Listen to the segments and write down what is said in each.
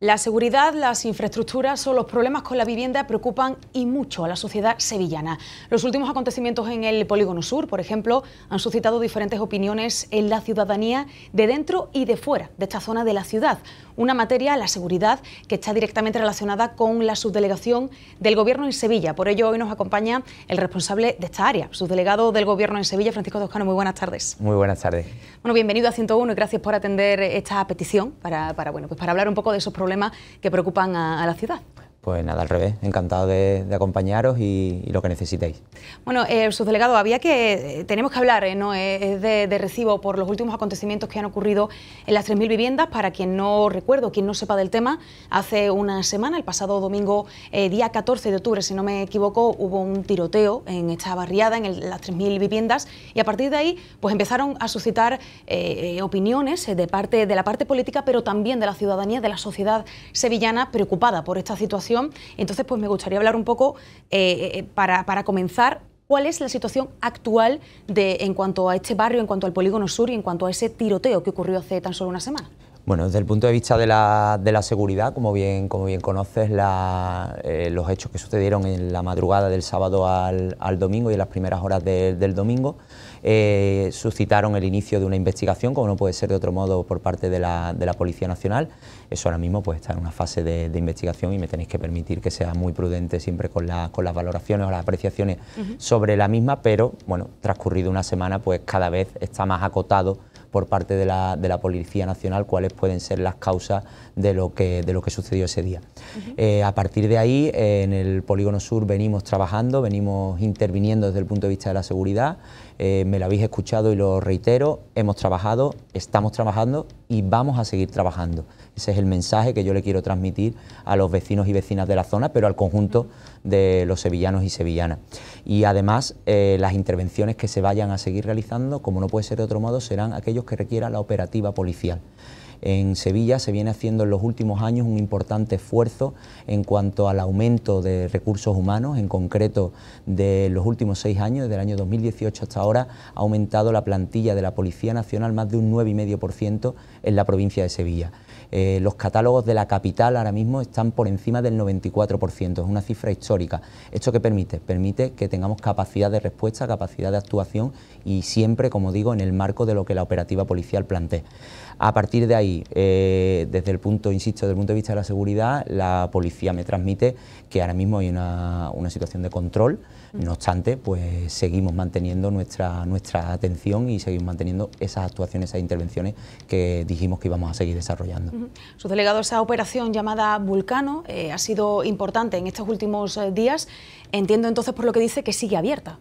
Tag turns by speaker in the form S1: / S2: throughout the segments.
S1: La seguridad, las infraestructuras o los problemas con la vivienda preocupan y mucho a la sociedad sevillana. Los últimos acontecimientos en el Polígono Sur, por ejemplo, han suscitado diferentes opiniones en la ciudadanía de dentro y de fuera de esta zona de la ciudad. Una materia, la seguridad, que está directamente relacionada con la subdelegación del Gobierno en Sevilla. Por ello, hoy nos acompaña el responsable de esta área, subdelegado del Gobierno en Sevilla, Francisco Toscano. Muy buenas tardes.
S2: Muy buenas tardes.
S1: Bueno, bienvenido a 101 y gracias por atender esta petición para, bueno, pues para hablar un poco de esos problemas que preocupan a la ciudad.
S2: Pues nada, al revés, encantado de, acompañaros y, lo que necesitéis.
S1: Bueno, eh, subdelegado, había que, eh, tenemos que hablar, eh, Es de, recibo por los últimos acontecimientos que han ocurrido en las 3.000 viviendas. Para quien no recuerdo, quien no sepa del tema, hace una semana, el pasado domingo, día 14 de octubre, si no me equivoco, hubo un tiroteo en esta barriada, en las 3.000 viviendas, y a partir de ahí, pues empezaron a suscitar opiniones de, parte, de la parte política, pero también de la ciudadanía, de la sociedad sevillana, preocupada por esta situación entonces, pues me gustaría hablar un poco, eh, eh, para, comenzar, cuál es la situación actual de, en cuanto a este barrio, en cuanto al polígono sur y en cuanto a ese tiroteo que ocurrió hace tan solo una semana.
S2: Bueno, desde el punto de vista de la, seguridad, como bien, conoces, eh, los hechos que sucedieron en la madrugada del sábado al, domingo y en las primeras horas del domingo, eh, suscitaron el inicio de una investigación, como no puede ser de otro modo, por parte de la, de la Policía Nacional. Eso ahora mismo pues, está en una fase de, investigación y me tenéis que permitir que sea muy prudente siempre con, las valoraciones o las apreciaciones sobre la misma, pero bueno, transcurrido una semana, pues cada vez está más acotado por parte de la, Policía Nacional cuáles pueden ser las causas de lo que, de lo que sucedió ese día. Eh, a partir de ahí, eh, en el Polígono Sur venimos trabajando, venimos interviniendo desde el punto de vista de la seguridad, eh, me lo habéis escuchado y lo reitero, hemos trabajado, estamos trabajando y vamos a seguir trabajando. Ese es el mensaje que yo le quiero transmitir a los vecinos y vecinas de la zona, pero al conjunto de los sevillanos y sevillanas. Y además, eh, las intervenciones que se vayan a seguir realizando, como no puede ser de otro modo, serán aquellos que requieran la operativa policial. En Sevilla se viene haciendo en los últimos años un importante esfuerzo en cuanto al aumento de recursos humanos, en concreto de los últimos seis años, desde el año 2018 hasta ahora, ha aumentado la plantilla de la Policía Nacional más de un 9,5% en la provincia de Sevilla. Eh, los catálogos de la capital ahora mismo están por encima del 94%, es una cifra histórica. ¿Esto qué permite? Permite que tengamos capacidad de respuesta, capacidad de actuación y siempre, como digo, en el marco de lo que la operativa policial plantea. A partir de ahí, ...y eh, desde el punto, insisto, desde el punto de vista de la seguridad, la policía me transmite que ahora mismo hay una, una situación de control, no obstante, pues seguimos manteniendo nuestra, nuestra atención y seguimos manteniendo esas actuaciones, esas intervenciones que dijimos que íbamos a seguir desarrollando.
S1: Su delegado, esa operación llamada Vulcano eh, ha sido importante en estos últimos eh, días. Entiendo entonces por lo que dice que sigue abierta.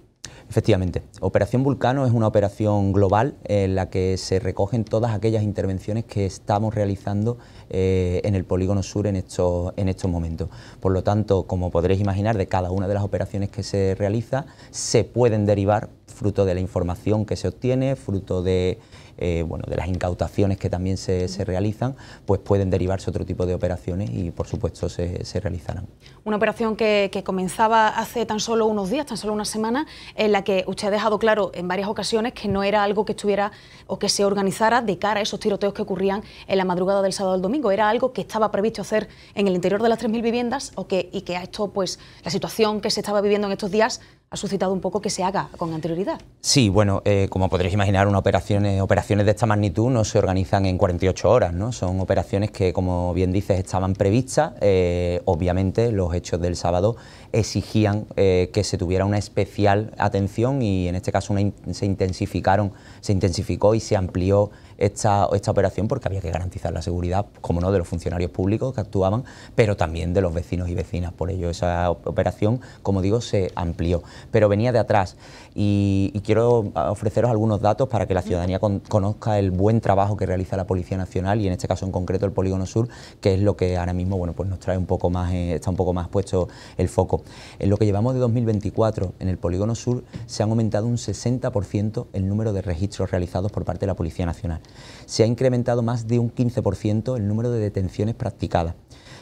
S2: Efectivamente, Operación Vulcano es una operación global en la que se recogen todas aquellas intervenciones que estamos realizando eh, en el polígono sur en estos, en estos momentos. Por lo tanto, como podréis imaginar, de cada una de las operaciones que se realiza se pueden derivar fruto de la información que se obtiene, fruto de, eh, bueno, de las incautaciones que también se, realizan, pues pueden derivarse otro tipo de operaciones y por supuesto se, realizarán.
S1: Una operación que, que, comenzaba hace tan solo unos días, tan solo una semana, en la que usted ha dejado claro en varias ocasiones que no era algo que estuviera o que se organizara de cara a esos tiroteos que ocurrían en la madrugada del sábado al domingo, era algo que estaba previsto hacer en el interior de las 3.000 viviendas o que, y que a esto pues la situación que se estaba viviendo en estos días ha suscitado un poco que se haga con anterioridad.
S2: Sí, bueno, eh, como podréis imaginar, una operaciones, eh, operaciones de esta magnitud no se organizan en 48 horas, ¿no? Son operaciones que, como bien dices, estaban previstas. Eh, obviamente, los hechos del sábado exigían eh, que se tuviera una especial atención y en este caso se intensificaron, se intensificó y se amplió esta, esta operación porque había que garantizar la seguridad, como no, de los funcionarios públicos que actuaban, pero también de los vecinos y vecinas. Por ello esa operación, como digo, se amplió, pero venía de atrás y, quiero ofreceros algunos datos para que la ciudadanía conozca el buen trabajo que realiza la Policía Nacional y en este caso en concreto el Polígono Sur, que es lo que ahora mismo bueno, pues nos trae un poco más, eh, está un poco más puesto el foco en lo que llevamos de 2024, en el Polígono Sur se han aumentado un 60% el número de registros realizados por parte de la Policía Nacional. Se ha incrementado más de un 15% el número de detenciones practicadas.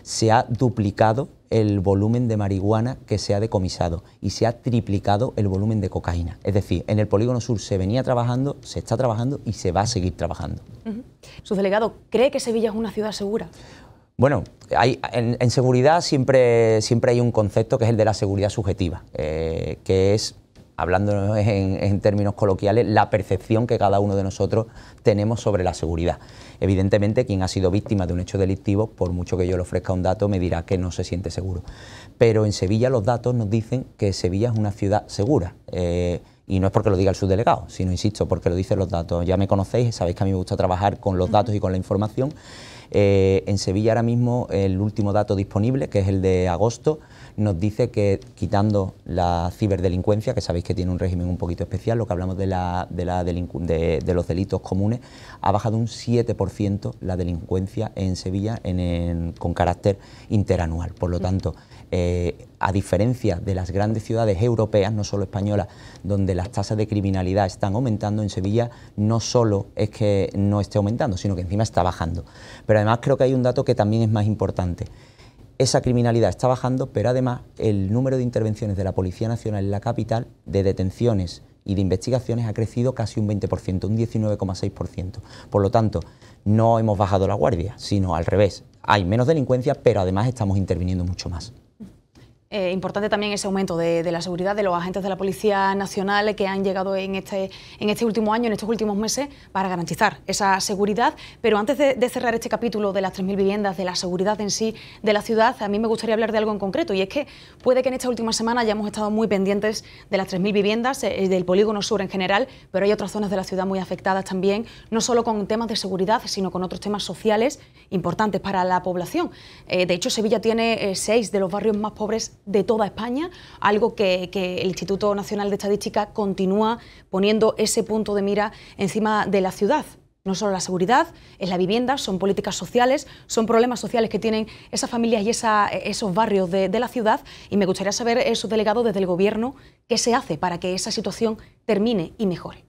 S2: Se ha duplicado el volumen de marihuana que se ha decomisado y se ha triplicado el volumen de cocaína. Es decir, en el polígono sur se venía trabajando, se está trabajando y se va a seguir trabajando.
S1: Su delegado, ¿cree que Sevilla es una ciudad segura?
S2: Bueno, hay, en, seguridad siempre, siempre hay un concepto que es el de la seguridad subjetiva, eh, que es, hablando en, términos coloquiales, la percepción que cada uno de nosotros tenemos sobre la seguridad. Evidentemente, quien ha sido víctima de un hecho delictivo, por mucho que yo le ofrezca un dato, me dirá que no se siente seguro. Pero en Sevilla los datos nos dicen que Sevilla es una ciudad segura. Eh, y no es porque lo diga el subdelegado, sino, insisto, porque lo dicen los datos. Ya me conocéis, sabéis que a mí me gusta trabajar con los datos y con la información. Eh, en Sevilla ahora mismo el último dato disponible, que es el de agosto, nos dice que quitando la ciberdelincuencia, que sabéis que tiene un régimen un poquito especial, lo que hablamos de, los delitos comunes, ha bajado un 7% la delincuencia en Sevilla con carácter interanual. Por lo tanto, eh, a diferencia de las grandes ciudades europeas, no solo españolas, donde las tasas de criminalidad están aumentando, en Sevilla no solo es que no esté aumentando, sino que encima está bajando. Pero además creo que hay un dato que también es más importante. Esa criminalidad está bajando, pero además el número de intervenciones de la Policía Nacional en la capital, de detenciones y de investigaciones, ha crecido casi un 20%, un 19,6%. Por lo tanto, no hemos bajado la guardia, sino al revés. Hay menos delincuencia, pero además estamos interviniendo mucho más.
S1: Eh, importante también ese aumento de, la seguridad de los agentes de la Policía Nacional que han llegado en este, en este último año, en estos últimos meses, para garantizar esa seguridad. Pero antes de, cerrar este capítulo de las 3.000 viviendas, de la seguridad en sí de la ciudad, a mí me gustaría hablar de algo en concreto. Y es que puede que en esta última semana hayamos estado muy pendientes de las 3.000 viviendas, eh, del polígono sur en general, pero hay otras zonas de la ciudad muy afectadas también, no solo con temas de seguridad, sino con otros temas sociales importantes para la población. Eh, de hecho, Sevilla tiene seis de los barrios más pobres de toda España, algo que, el Instituto Nacional de Estadística continúa poniendo ese punto de mira encima de la ciudad. No solo la seguridad, es la vivienda, son políticas sociales, son problemas sociales que tienen esas familias y esos barrios de, la ciudad. Y me gustaría saber, esos eh, delegado desde el Gobierno, qué se hace para que esa situación termine y mejore.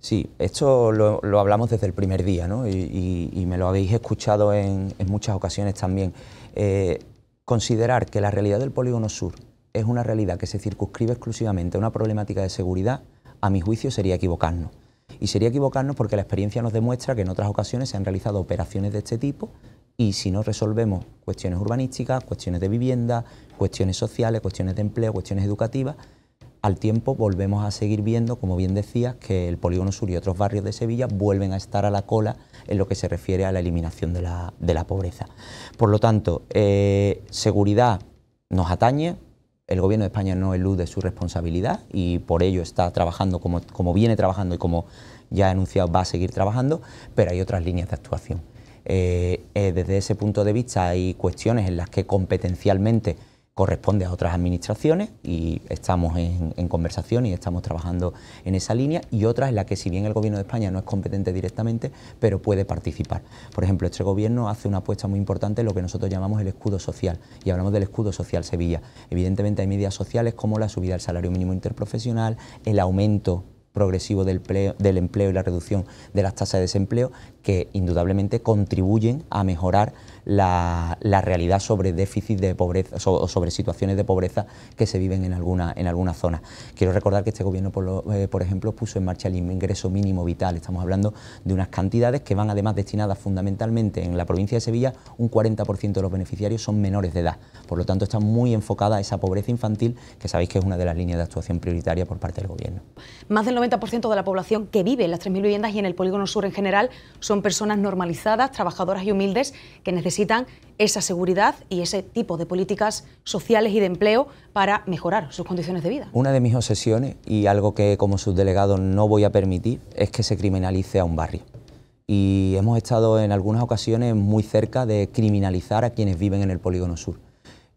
S2: Sí, esto lo, hablamos desde el primer día ¿no? y, me lo habéis escuchado en, muchas ocasiones también. Eh, Considerar que la realidad del polígono sur es una realidad que se circunscribe exclusivamente a una problemática de seguridad, a mi juicio sería equivocarnos. Y sería equivocarnos porque la experiencia nos demuestra que en otras ocasiones se han realizado operaciones de este tipo y si no resolvemos cuestiones urbanísticas, cuestiones de vivienda, cuestiones sociales, cuestiones de empleo, cuestiones educativas, al tiempo volvemos a seguir viendo, como bien decías, que el Polígono Sur y otros barrios de Sevilla vuelven a estar a la cola en lo que se refiere a la eliminación de la, pobreza. Por lo tanto, eh, seguridad nos atañe, el Gobierno de España no elude su responsabilidad y por ello está trabajando como, viene trabajando y como ya ha anunciado va a seguir trabajando, pero hay otras líneas de actuación. Eh, eh, desde ese punto de vista hay cuestiones en las que competencialmente corresponde a otras administraciones y estamos en, conversación y estamos trabajando en esa línea y otra es la que si bien el Gobierno de España no es competente directamente, pero puede participar. Por ejemplo, este Gobierno hace una apuesta muy importante en lo que nosotros llamamos el escudo social y hablamos del escudo social Sevilla. Evidentemente hay medidas sociales como la subida del salario mínimo interprofesional, el aumento progresivo del empleo, y la reducción de las tasas de desempleo, que indudablemente contribuyen a mejorar la, realidad sobre déficit de pobreza o sobre, situaciones de pobreza que se viven en alguna, en alguna zona. Quiero recordar que este gobierno, eh, por, ejemplo, puso en marcha el ingreso mínimo vital. Estamos hablando de unas cantidades que van además destinadas fundamentalmente en la provincia de Sevilla, un 40% de los beneficiarios son menores de edad. Por lo tanto, está muy enfocada esa pobreza infantil, que sabéis que es una de las líneas de actuación prioritaria por parte del gobierno.
S1: Más del 90% de la población que vive en las 3.000 viviendas y en el polígono sur en general son personas normalizadas, trabajadoras y humildes que necesitan esa seguridad y ese tipo de políticas sociales y de empleo para mejorar sus condiciones de vida.
S2: Una de mis obsesiones y algo que como subdelegado no voy a permitir es que se criminalice a un barrio. Y hemos estado en algunas ocasiones muy cerca de criminalizar a quienes viven en el polígono sur.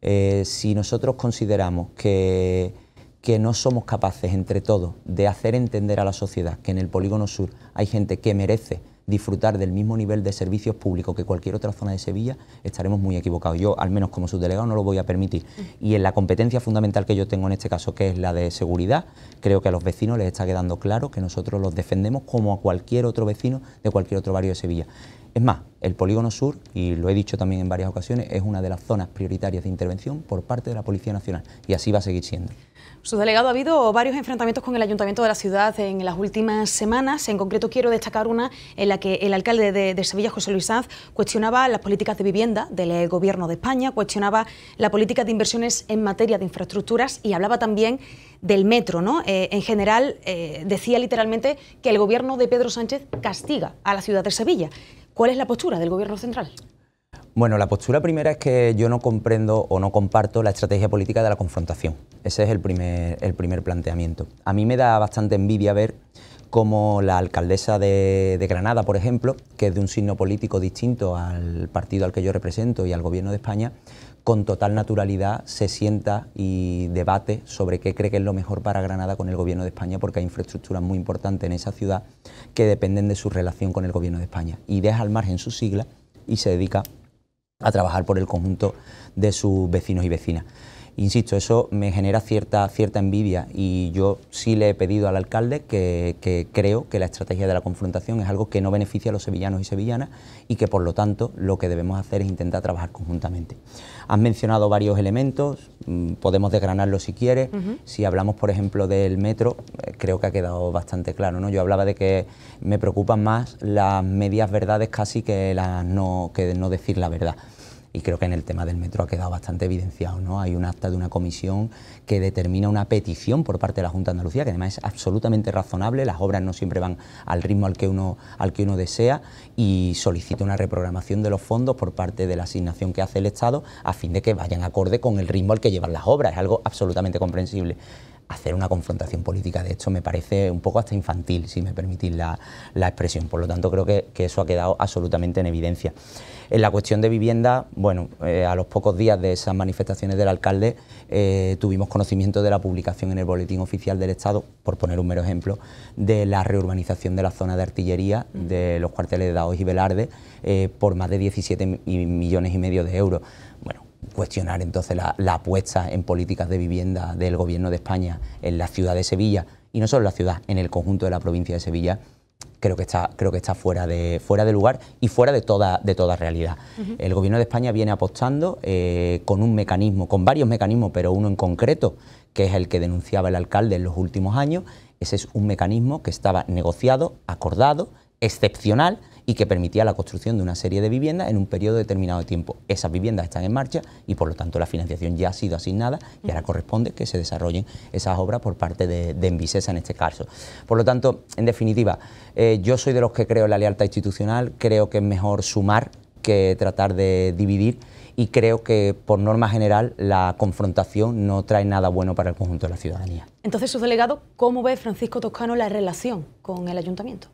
S2: Eh, si nosotros consideramos que, que no somos capaces entre todos de hacer entender a la sociedad que en el polígono sur hay gente que merece disfrutar del mismo nivel de servicios públicos que cualquier otra zona de Sevilla, estaremos muy equivocados. Yo, al menos como subdelegado, no lo voy a permitir. Y en la competencia fundamental que yo tengo en este caso, que es la de seguridad, creo que a los vecinos les está quedando claro que nosotros los defendemos como a cualquier otro vecino de cualquier otro barrio de Sevilla. Es más, el polígono sur, y lo he dicho también en varias ocasiones, es una de las zonas prioritarias de intervención por parte de la Policía Nacional y así va a seguir siendo.
S1: Su delegado, ha habido varios enfrentamientos con el Ayuntamiento de la ciudad en las últimas semanas. En concreto, quiero destacar una en la que el alcalde de, Sevilla, José Luis Sanz, cuestionaba las políticas de vivienda del eh, Gobierno de España, cuestionaba la política de inversiones en materia de infraestructuras y hablaba también del metro. Eh, en general, eh, decía literalmente que el Gobierno de Pedro Sánchez castiga a la ciudad de Sevilla. ¿Cuál es la postura del Gobierno central?
S2: Bueno, la postura primera es que yo no comprendo o no comparto la estrategia política de la confrontación. Ese es el primer, el primer planteamiento. A mí me da bastante envidia ver cómo la alcaldesa de, de Granada, por ejemplo, que es de un signo político distinto al partido al que yo represento y al gobierno de España, con total naturalidad se sienta y debate sobre qué cree que es lo mejor para Granada con el Gobierno de España, porque hay infraestructuras muy importantes en esa ciudad que dependen de su relación con el Gobierno de España. Y deja al margen su sigla y se dedica a trabajar por el conjunto de sus vecinos y vecinas insisto, eso me genera cierta, cierta envidia y yo sí le he pedido al alcalde que, creo que la estrategia de la confrontación es algo que no beneficia a los sevillanos y sevillanas y que por lo tanto lo que debemos hacer es intentar trabajar conjuntamente. Has mencionado varios elementos, mm, podemos desgranarlos si quieres. Si hablamos, por ejemplo, del metro, eh, creo que ha quedado bastante claro. ¿no? Yo hablaba de que me preocupan más las medias verdades casi que las no, que no decir la verdad y creo que en el tema del metro ha quedado bastante evidenciado. ¿no? Hay un acta de una comisión que determina una petición por parte de la Junta de Andalucía, que además es absolutamente razonable, las obras no siempre van al ritmo al que uno, al que uno desea y solicita una reprogramación de los fondos por parte de la asignación que hace el Estado a fin de que vayan acorde con el ritmo al que llevan las obras, es algo absolutamente comprensible hacer una confrontación política de esto... me parece un poco hasta infantil, si me permitís la, expresión. Por lo tanto, creo que, que, eso ha quedado absolutamente en evidencia. En la cuestión de vivienda, bueno, eh, a los pocos días de esas manifestaciones del alcalde eh, tuvimos conocimiento de la publicación en el Boletín Oficial del Estado, por poner un mero ejemplo, de la reurbanización de la zona de artillería de los cuarteles de Daos y Velarde eh, por más de 17 millones y medio de euros. Bueno, cuestionar entonces la, la, apuesta en políticas de vivienda del Gobierno de España en la ciudad de Sevilla, y no solo en la ciudad, en el conjunto de la provincia de Sevilla, creo que está, creo que está fuera, de, fuera de lugar y fuera de toda, de toda realidad. El Gobierno de España viene apostando eh, con un mecanismo, con varios mecanismos, pero uno en concreto, que es el que denunciaba el alcalde en los últimos años. Ese es un mecanismo que estaba negociado, acordado, excepcional y que permitía la construcción de una serie de viviendas en un periodo determinado de tiempo. Esas viviendas están en marcha y por lo tanto la financiación ya ha sido asignada y ahora corresponde que se desarrollen esas obras por parte de, de Envisesa en este caso. Por lo tanto, en definitiva, eh, yo soy de los que creo en la lealtad institucional, creo que es mejor sumar que tratar de dividir y creo que por norma general la confrontación no trae nada bueno para el conjunto de la ciudadanía.
S1: Entonces, su delegado, ¿cómo ve Francisco Toscano la relación con el ayuntamiento?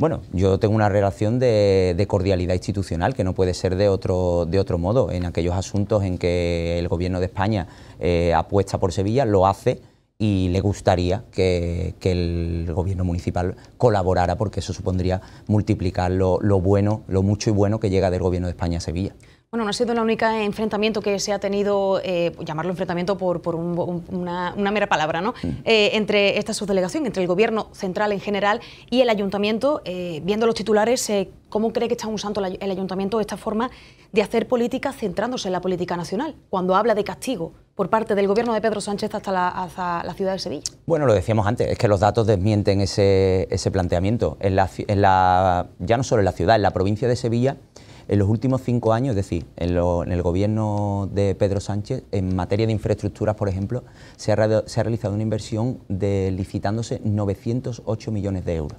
S2: Bueno, yo tengo una relación de, cordialidad institucional que no puede ser de otro, de otro modo. En aquellos asuntos en que el Gobierno de España eh, apuesta por Sevilla, lo hace y le gustaría que, el Gobierno municipal colaborara porque eso supondría multiplicar lo, lo bueno, lo mucho y bueno que llega del Gobierno de España a Sevilla.
S1: Bueno, no ha sido el único enfrentamiento que se ha tenido, eh, llamarlo enfrentamiento por, una, mera palabra, ¿no? Mm. Eh, entre esta subdelegación, entre el gobierno central en general y el ayuntamiento, eh, viendo los titulares, ¿cómo cree que está usando el ayuntamiento esta forma de hacer política centrándose en la política nacional, cuando habla de castigo por parte del gobierno de Pedro Sánchez hasta la, ciudad de Sevilla?
S2: Bueno, lo decíamos antes, es que los datos desmienten ese, planteamiento. En la, ya no solo en la ciudad, en la provincia de Sevilla en los últimos cinco años, es decir, en, el gobierno de Pedro Sánchez, en materia de infraestructuras, por ejemplo, se ha, realizado una inversión de licitándose 908 millones de euros.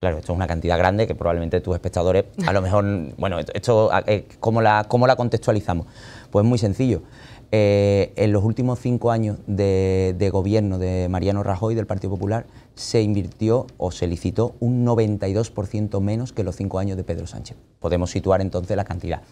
S2: Claro, esto es una cantidad grande que probablemente tus espectadores, a lo mejor, bueno, esto, eh, ¿cómo, la, ¿cómo la contextualizamos? Pues muy sencillo. Eh, en los últimos cinco años de, de, gobierno de Mariano Rajoy, del Partido Popular, se invirtió o se licitó un 92% menos que los cinco años de Pedro Sánchez. Podemos situar entonces la cantidad.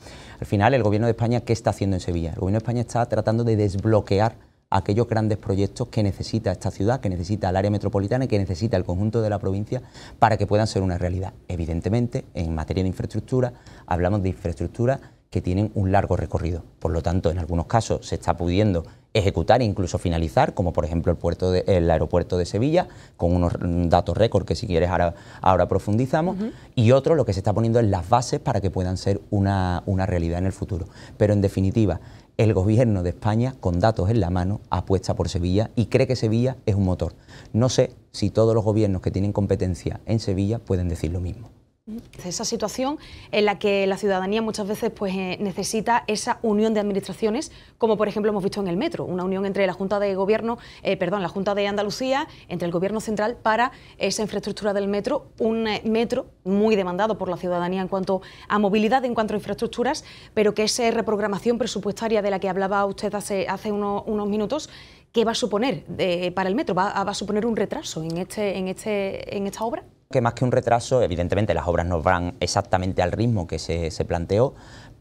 S2: Al final, el gobierno de España, ¿qué está haciendo en Sevilla? El gobierno de España está tratando de desbloquear aquellos grandes proyectos que necesita esta ciudad, que necesita el área metropolitana y que necesita el conjunto de la provincia para que puedan ser una realidad. Evidentemente, en materia de infraestructura, hablamos de infraestructura que tienen un largo recorrido. Por lo tanto, en algunos casos se está pudiendo ejecutar e incluso finalizar, como por ejemplo el, puerto aeropuerto de Sevilla, con unos datos récord que si quieres ahora, profundizamos, y otro lo que se está poniendo en las bases para que puedan ser una, una realidad en el futuro. Pero en definitiva, el gobierno de España, con datos en la mano, apuesta por Sevilla y cree que Sevilla es un motor. No sé si todos los gobiernos que tienen competencia en Sevilla pueden decir lo mismo.
S1: Esa situación en la que la ciudadanía muchas veces pues, eh, necesita esa unión de administraciones, como por ejemplo hemos visto en el metro, una unión entre la Junta de Gobierno, eh, perdón, la Junta de Andalucía, entre el Gobierno Central para esa infraestructura del metro, un eh, metro muy demandado por la ciudadanía en cuanto a movilidad, en cuanto a infraestructuras, pero que esa reprogramación presupuestaria de la que hablaba usted hace, hace unos minutos, ¿qué va a suponer para el metro? ¿Va, ¿Va, a suponer un retraso en, este, en, este, en esta obra?
S2: que más que un retraso, evidentemente las obras no van exactamente al ritmo que se, planteó,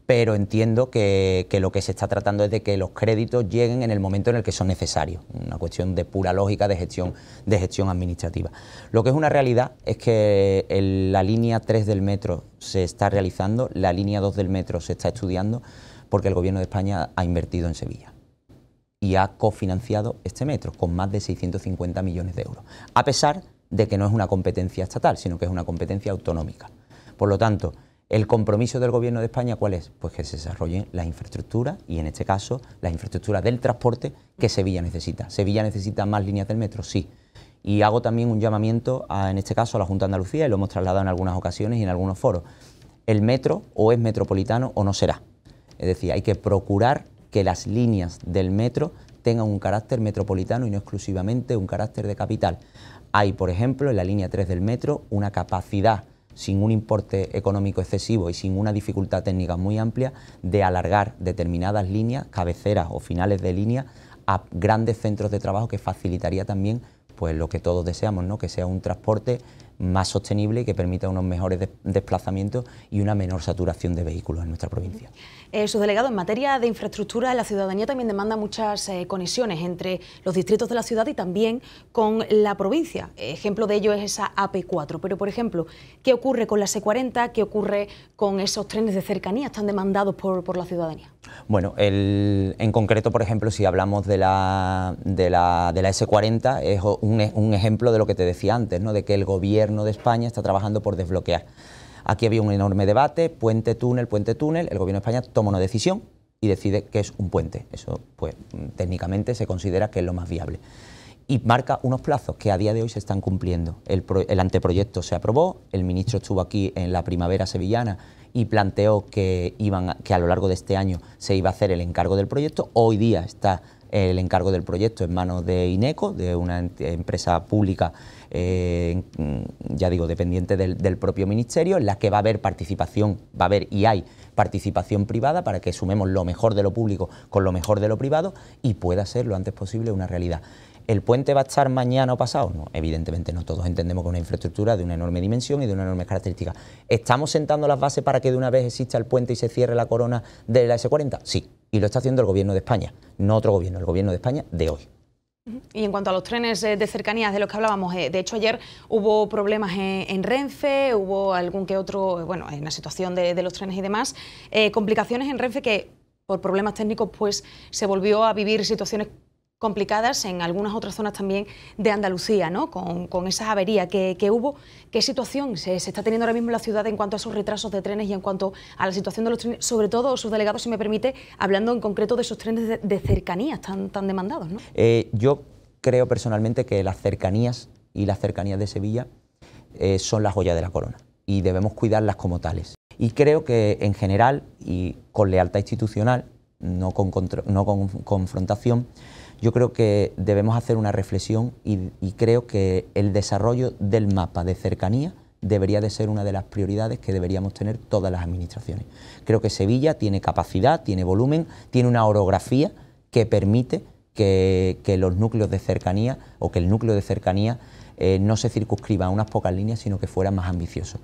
S2: pero entiendo que, lo que se está tratando es de que los créditos lleguen en el momento en el que son necesarios, una cuestión de pura lógica de gestión, de gestión administrativa. Lo que es una realidad es que la línea 3 del metro se está realizando, la línea 2 del metro se está estudiando, porque el Gobierno de España ha invertido en Sevilla y ha cofinanciado este metro con más de 650 millones de euros, a pesar de que no es una competencia estatal, sino que es una competencia autonómica. Por lo tanto, el compromiso del Gobierno de España, ¿cuál es? Pues que se desarrollen las infraestructuras y, en este caso, las infraestructuras del transporte que Sevilla necesita. ¿Sevilla necesita más líneas del metro? Sí. Y hago también un llamamiento, en este caso, a la Junta de Andalucía, y lo hemos trasladado en algunas ocasiones y en algunos foros. El metro o es metropolitano o no será. Es decir, hay que procurar que las líneas del metro tenga un carácter metropolitano y no exclusivamente un carácter de capital. Hay, por ejemplo, en la línea 3 del metro una capacidad sin un importe económico excesivo y sin una dificultad técnica muy amplia, de alargar determinadas líneas, cabeceras o finales de línea a grandes centros de trabajo que facilitaría también pues lo que todos deseamos, ¿no? que sea un transporte más sostenible y que permita unos mejores desplazamientos y una menor saturación de vehículos en nuestra provincia.
S1: Eh, delegado, en materia de infraestructura, la ciudadanía también demanda muchas eh, conexiones entre los distritos de la ciudad y también con la provincia. Ejemplo de ello es esa AP4. Pero, por ejemplo, ¿qué ocurre con la s 40 ¿Qué ocurre con esos trenes de cercanía ¿Están demandados por, la ciudadanía?
S2: Bueno, en concreto, por ejemplo, si hablamos de la, de la, S40, es un, un ejemplo de lo que te decía antes, ¿no? de que el gobierno de España está trabajando por desbloquear Aquí había un enorme debate, puente, túnel, puente, túnel. El Gobierno de España toma una decisión y decide que es un puente. Eso, pues, técnicamente se considera que es lo más viable. Y marca unos plazos que a día de hoy se están cumpliendo. El, anteproyecto se aprobó, el ministro estuvo aquí en la primavera sevillana y planteó que, iban, que a lo largo de este año se iba a hacer el encargo del proyecto. Hoy día está el encargo del proyecto en manos de INECO, de una empresa pública, eh, ya digo, dependiente del, propio ministerio, en la que va a haber participación, va a haber y hay participación privada para que sumemos lo mejor de lo público con lo mejor de lo privado y pueda ser lo antes posible una realidad. ¿El puente va a estar mañana o pasado? No, evidentemente no. Todos entendemos que es una infraestructura de una enorme dimensión y de una enorme característica. ¿Estamos sentando las bases para que de una vez exista el puente y se cierre la corona de la S40? Sí, y lo está haciendo el Gobierno de España, no otro gobierno, el Gobierno de España de hoy.
S1: Y en cuanto a los trenes eh, de cercanías de los que hablábamos, eh, de hecho ayer hubo problemas en, Renfe, hubo algún que otro, bueno, en la situación de, los trenes y demás, eh, complicaciones en Renfe que por problemas técnicos pues se volvió a vivir situaciones complicadas en algunas otras zonas también de Andalucía, ¿no? con, esas averías que, hubo. ¿Qué situación se, está teniendo ahora mismo en la ciudad en cuanto a esos retrasos de trenes y en cuanto a la situación de los trenes, sobre todo sus delegados, si me permite, hablando en concreto de esos trenes de, cercanías tan, tan demandados?
S2: Eh, yo creo personalmente que las cercanías y las cercanías de Sevilla eh, son las joyas de la corona y debemos cuidarlas como tales. Y creo que en general y con lealtad institucional, no no con confrontación, yo creo que debemos hacer una reflexión y, creo que el desarrollo del mapa de cercanía debería de ser una de las prioridades que deberíamos tener todas las administraciones. Creo que Sevilla tiene capacidad, tiene volumen, tiene una orografía que permite que, que los núcleos de cercanía o que el núcleo de cercanía eh, no se circunscriba a unas pocas líneas, sino que fuera más ambicioso.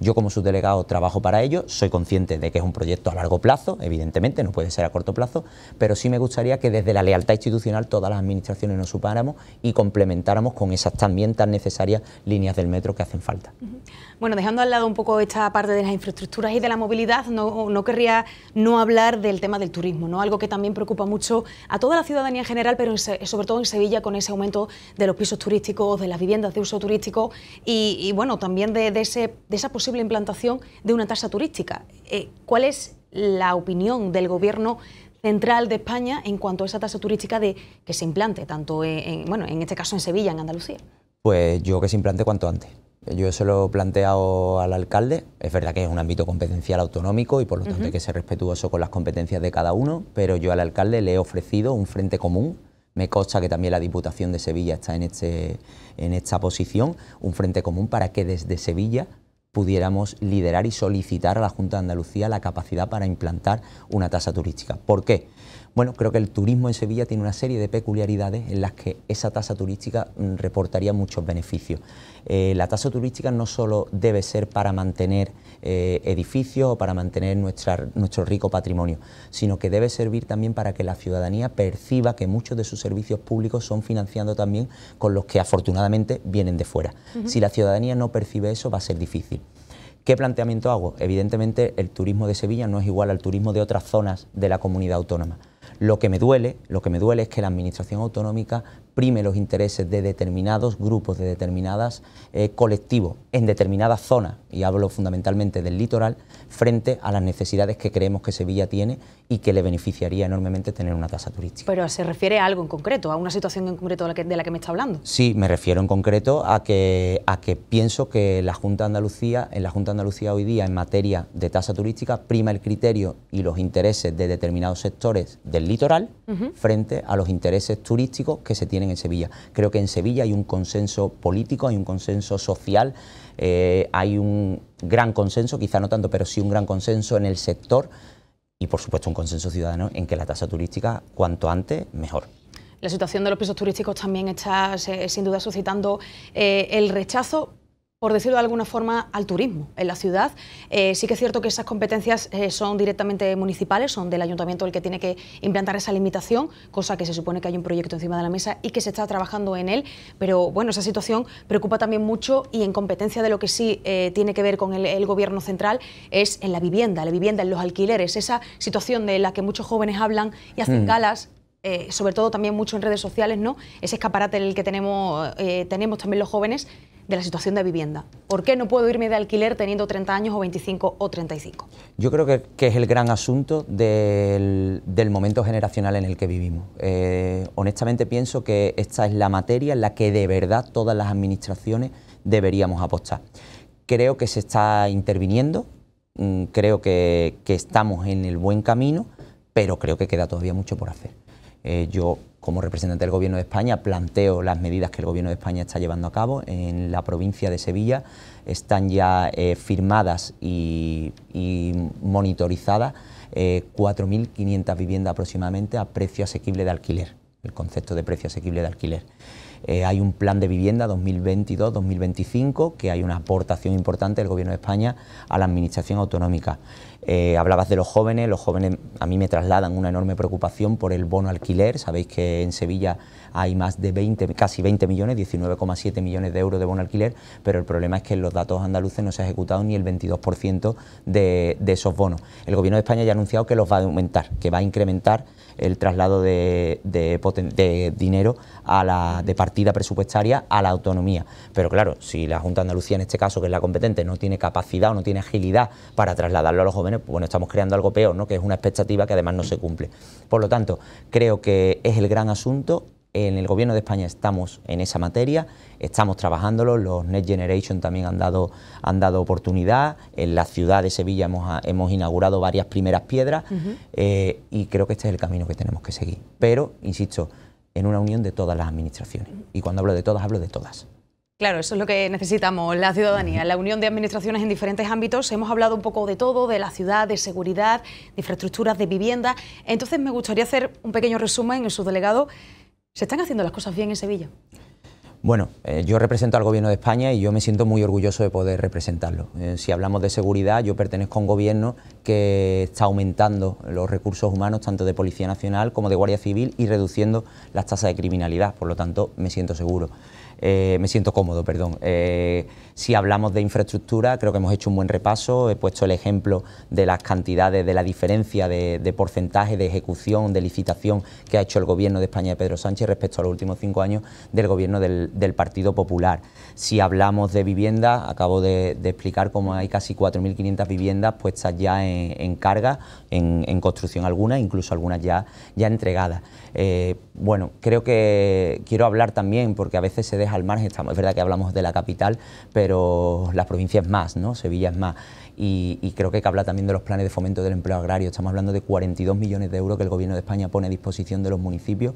S2: Yo como subdelegado trabajo para ello, soy consciente de que es un proyecto a largo plazo, evidentemente, no puede ser a corto plazo, pero sí me gustaría que desde la lealtad institucional todas las administraciones nos supáramos y complementáramos con esas también tan necesarias líneas del metro que hacen falta.
S1: Bueno, dejando al lado un poco esta parte de las infraestructuras y de la movilidad, no, no querría no hablar del tema del turismo, ¿no? algo que también preocupa mucho a toda la ciudadanía en general, pero sobre todo en Sevilla con ese aumento de los pisos turísticos, de las viviendas de uso turístico y, bueno, también de, esa posible implantación de una tasa turística. Eh, ¿Cuál es la opinión del Gobierno central de España en cuanto a esa tasa turística de que se implante, tanto en, bueno, en este caso en Sevilla, en Andalucía?
S2: Pues yo que se implante cuanto antes. Yo se lo he planteado al alcalde, es verdad que es un ámbito competencial autonómico y por lo tanto hay que ser respetuoso con las competencias de cada uno, pero yo al alcalde le he ofrecido un frente común me consta que también la Diputación de Sevilla está en, este, en esta posición, un frente común para que desde Sevilla pudiéramos liderar y solicitar a la Junta de Andalucía la capacidad para implantar una tasa turística. ¿Por qué? Bueno, creo que el turismo en Sevilla tiene una serie de peculiaridades en las que esa tasa turística mm, reportaría muchos beneficios. Eh, la tasa turística no solo debe ser para mantener eh, edificios o para mantener nuestra, nuestro rico patrimonio, sino que debe servir también para que la ciudadanía perciba que muchos de sus servicios públicos son financiando también con los que afortunadamente vienen de fuera. Si la ciudadanía no percibe eso va a ser difícil. ¿Qué planteamiento hago? Evidentemente el turismo de Sevilla no es igual al turismo de otras zonas de la comunidad autónoma. Lo que me duele, lo que me duele es que la administración autonómica prime los intereses de determinados grupos, de determinadas eh, colectivos, en determinadas zonas, y hablo fundamentalmente del litoral, frente a las necesidades que creemos que Sevilla tiene y que le beneficiaría enormemente tener una tasa turística.
S1: Pero se refiere a algo en concreto, a una situación en concreto de la que, me está hablando.
S2: Sí, me refiero en concreto a que, a que pienso que la Junta de Andalucía, en la Junta de Andalucía hoy día en materia de tasa turística prima el criterio y los intereses de determinados sectores del litoral frente a los intereses turísticos que se tienen en Sevilla. Creo que en Sevilla hay un consenso político, hay un consenso social, eh, hay un gran consenso, quizá no tanto, pero sí un gran consenso en el sector y por supuesto un consenso ciudadano en que la tasa turística cuanto antes mejor.
S1: La situación de los pisos turísticos también está sin duda suscitando eh, el rechazo, por decirlo de alguna forma, al turismo en la ciudad. Eh, sí que es cierto que esas competencias eh, son directamente municipales, son del ayuntamiento el que tiene que implantar esa limitación, cosa que se supone que hay un proyecto encima de la mesa y que se está trabajando en él, pero bueno, esa situación preocupa también mucho y en competencia de lo que sí eh, tiene que ver con el, gobierno central es en la vivienda, la vivienda, en los alquileres, esa situación de la que muchos jóvenes hablan y hacen mm. galas sobre todo también mucho en redes sociales, ¿no? Ese escaparate en el que tenemos, tenemos también los jóvenes de la situación de vivienda. ¿Por qué no puedo irme de alquiler teniendo 30 años o 25 o 35?
S2: Yo creo que, es el gran asunto del, momento generacional en el que vivimos. Eh, honestamente pienso que esta es la materia en la que de verdad todas las administraciones deberíamos apostar. Creo que se está interviniendo, mm, creo que, estamos en el buen camino, pero creo que queda todavía mucho por hacer. Eh, yo como representante del Gobierno de España planteo las medidas que el Gobierno de España está llevando a cabo en la provincia de Sevilla. Están ya eh, firmadas y, monitorizadas 4.500 eh, viviendas aproximadamente a precio asequible de alquiler, el concepto de precio asequible de alquiler. Eh, hay un plan de vivienda 2022-2025 que hay una aportación importante del Gobierno de España a la Administración Autonómica. Eh, hablabas de los jóvenes, los jóvenes a mí me trasladan una enorme preocupación por el bono alquiler, sabéis que en Sevilla hay más de 20, casi 20 millones, 19,7 millones de euros de bono alquiler, pero el problema es que en los datos andaluces no se ha ejecutado ni el 22% de, de esos bonos. El Gobierno de España ya ha anunciado que los va a aumentar, que va a incrementar el traslado de, de, dinero a la, de partida presupuestaria a la autonomía. Pero claro, si la Junta de Andalucía, en este caso, que es la competente, no tiene capacidad o no tiene agilidad para trasladarlo a los jóvenes, pues bueno, estamos creando algo peor, ¿no? que es una expectativa que además no se cumple. Por lo tanto, creo que es el gran asunto en el Gobierno de España estamos en esa materia, estamos trabajándolo, los Next Generation también han dado, han dado oportunidad, en la ciudad de Sevilla hemos, ah, inaugurado varias primeras piedras eh, y creo que este es el camino que tenemos que seguir. Pero, insisto, en una unión de todas las administraciones. Y cuando hablo de todas, hablo de todas.
S1: Claro, eso es lo que necesitamos, la ciudadanía, la unión de administraciones en diferentes ámbitos. Hemos hablado un poco de todo, de la ciudad, de seguridad, de infraestructuras, de vivienda. Entonces me gustaría hacer un pequeño resumen en su delegado. ¿Se están haciendo las cosas bien en Sevilla?
S2: Bueno, eh, yo represento al Gobierno de España y yo me siento muy orgulloso de poder representarlo. Eh, si hablamos de seguridad, yo pertenezco a un gobierno que está aumentando los recursos humanos, tanto de Policía Nacional como de Guardia Civil, y reduciendo las tasas de criminalidad. Por lo tanto, me siento seguro. Eh, me siento cómodo, perdón. Eh, si hablamos de infraestructura, creo que hemos hecho un buen repaso. He puesto el ejemplo de las cantidades, de la diferencia de, porcentaje de ejecución, de licitación que ha hecho el gobierno de España de Pedro Sánchez respecto a los últimos cinco años del gobierno del Partido Popular. Si hablamos de viviendas, acabo de, explicar cómo hay casi 4.500 viviendas puestas ya en, carga, en, construcción alguna, incluso algunas ya, ya entregadas. Eh, bueno, creo que quiero hablar también, porque a veces se deja al margen, es verdad que hablamos de la capital, pero las provincias más, ¿no? Sevilla es más y, creo que habla que también de los planes de fomento del empleo agrario. Estamos hablando de 42 millones de euros que el Gobierno de España pone a disposición de los municipios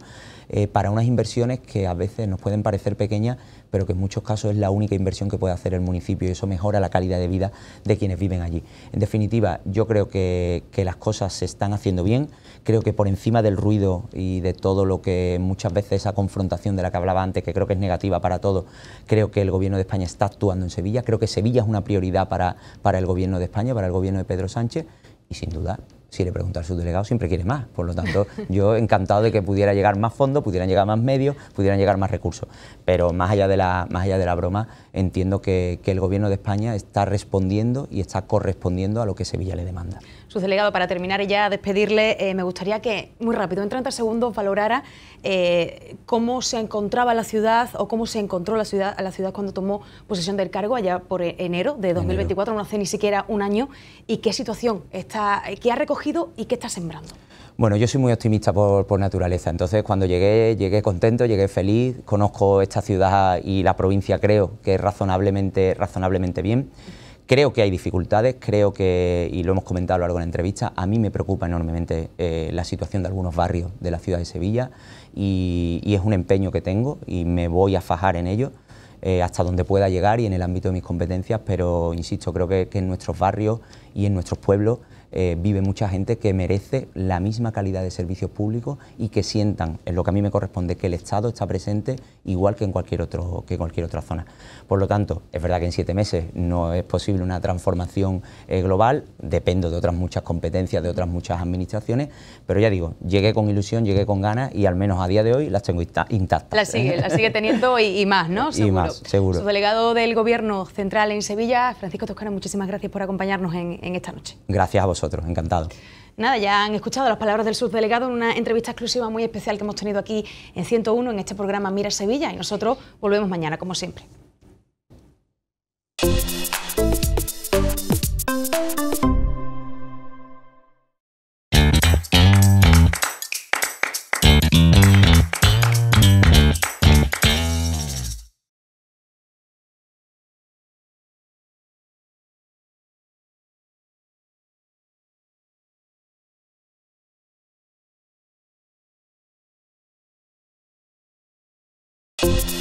S2: eh, para unas inversiones que a veces nos pueden parecer pequeñas, pero que en muchos casos es la única inversión que puede hacer el municipio y eso mejora la calidad de vida de quienes viven allí. En definitiva, yo creo que, las cosas se están haciendo bien, creo que por encima del ruido y de todo lo que muchas veces esa confrontación de la que hablaba antes, que creo que es negativa para todos, creo que el Gobierno de España está actuando en Sevilla, creo que Sevilla es una prioridad para, para el Gobierno de España, para el gobierno de Pedro Sánchez, y sin duda, si le pregunta a su delegado, siempre quiere más. Por lo tanto, yo encantado de que pudiera llegar más fondos, pudieran llegar más medios, pudieran llegar más recursos. Pero más allá de la, más allá de la broma, entiendo que el gobierno de España está respondiendo y está correspondiendo a lo que Sevilla le demanda.
S1: Su delegado, para terminar y ya despedirle, eh, me gustaría que muy rápido, en 30 segundos, valorara eh, cómo se encontraba la ciudad o cómo se encontró la ciudad, la ciudad cuando tomó posesión del cargo allá por e-, enero de 2024, no hace ni siquiera un año, y qué situación está, qué ha recogido y qué está sembrando.
S2: Bueno, yo soy muy optimista por, por, naturaleza, entonces cuando llegué, llegué contento, llegué feliz, conozco esta ciudad y la provincia creo que razonablemente, razonablemente bien. Creo que hay dificultades, creo que, y lo hemos comentado a lo largo de la entrevista, a mí me preocupa enormemente eh, la situación de algunos barrios de la ciudad de Sevilla y, es un empeño que tengo y me voy a fajar en ello eh, hasta donde pueda llegar y en el ámbito de mis competencias, pero insisto, creo que en nuestros barrios y en nuestros pueblos eh, vive mucha gente que merece la misma calidad de servicios públicos y que sientan, en lo que a mí me corresponde, que el Estado está presente igual que en cualquier, otro, que cualquier otra zona. Por lo tanto, es verdad que en siete meses no es posible una transformación eh, global, dependo de otras muchas competencias, de otras muchas administraciones, pero ya digo, llegué con ilusión, llegué con ganas y al menos a día de hoy las tengo intactas. Las sigue,
S1: teniendo y, más, ¿no? Seguro. Y
S2: más, seguro. Su
S1: delegado del Gobierno Central en Sevilla, Francisco Toscana, muchísimas gracias por acompañarnos en esta noche.
S2: Gracias a vosotros encantado.
S1: Nada, ya han escuchado las palabras del subdelegado en una entrevista exclusiva muy especial que hemos tenido aquí en 101, en este programa Mira Sevilla, y nosotros volvemos mañana, como siempre. Thank you.